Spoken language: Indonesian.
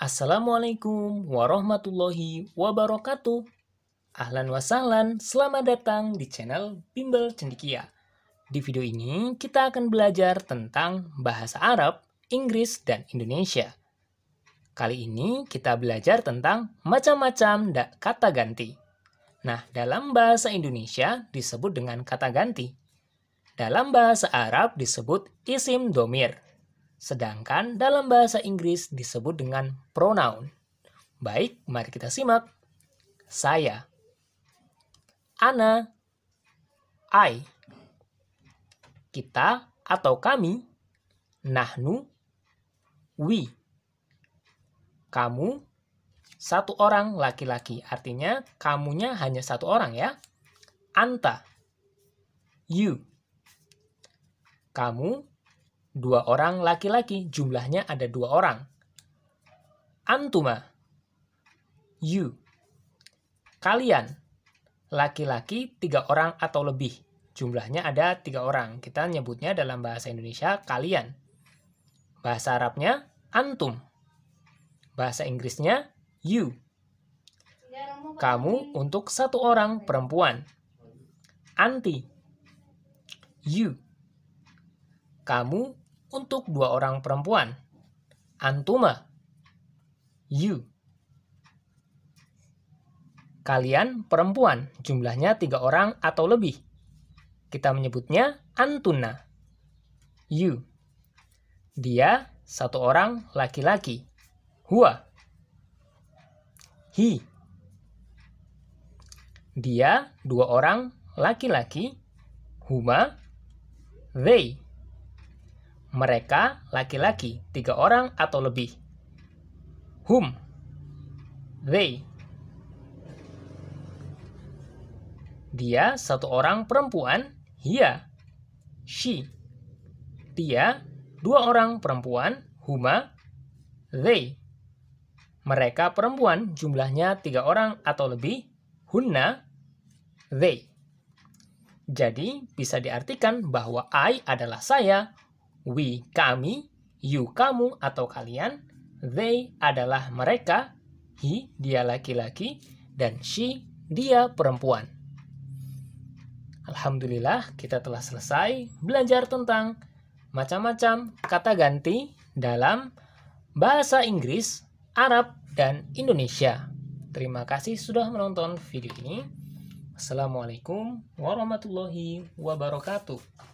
Assalamualaikum warahmatullahi wabarakatuh. Ahlan wa selamat datang di channel Bimbel Cendikia. Di video ini kita akan belajar tentang bahasa Arab, Inggris, dan Indonesia. Kali ini kita belajar tentang macam-macam kata ganti. Nah, dalam bahasa Indonesia disebut dengan kata ganti. Dalam bahasa Arab disebut isim domir sedangkan dalam bahasa Inggris disebut dengan pronoun. Baik, mari kita simak. Saya, Ana, I, kita atau kami, nahnu, we, kamu, satu orang laki-laki. Artinya kamunya hanya satu orang ya. Anta, you, kamu, Dua orang laki-laki, jumlahnya ada dua orang. Antuma, you, kalian, laki-laki tiga orang atau lebih. Jumlahnya ada tiga orang. Kita nyebutnya dalam bahasa Indonesia kalian. Bahasa Arabnya antum. Bahasa Inggrisnya you. Kamu untuk satu orang perempuan. Anti. You. Kamu untuk dua orang perempuan. Antuma. You. Kalian perempuan, jumlahnya tiga orang atau lebih. Kita menyebutnya antuna. You. Dia satu orang laki-laki. Hua. He. Dia dua orang laki-laki. Huma. They mereka laki-laki tiga orang atau lebih. Whom? They. Dia satu orang perempuan, hia. She. Dia dua orang perempuan, huma. They. Mereka perempuan, jumlahnya tiga orang atau lebih, hunna. They. Jadi, bisa diartikan bahwa I adalah saya, we kami, you kamu atau kalian, they adalah mereka, he dia laki-laki, dan she dia perempuan. Alhamdulillah kita telah selesai belajar tentang macam-macam kata ganti dalam bahasa Inggris, Arab, dan Indonesia. Terima kasih sudah menonton video ini. Assalamualaikum warahmatullahi wabarakatuh.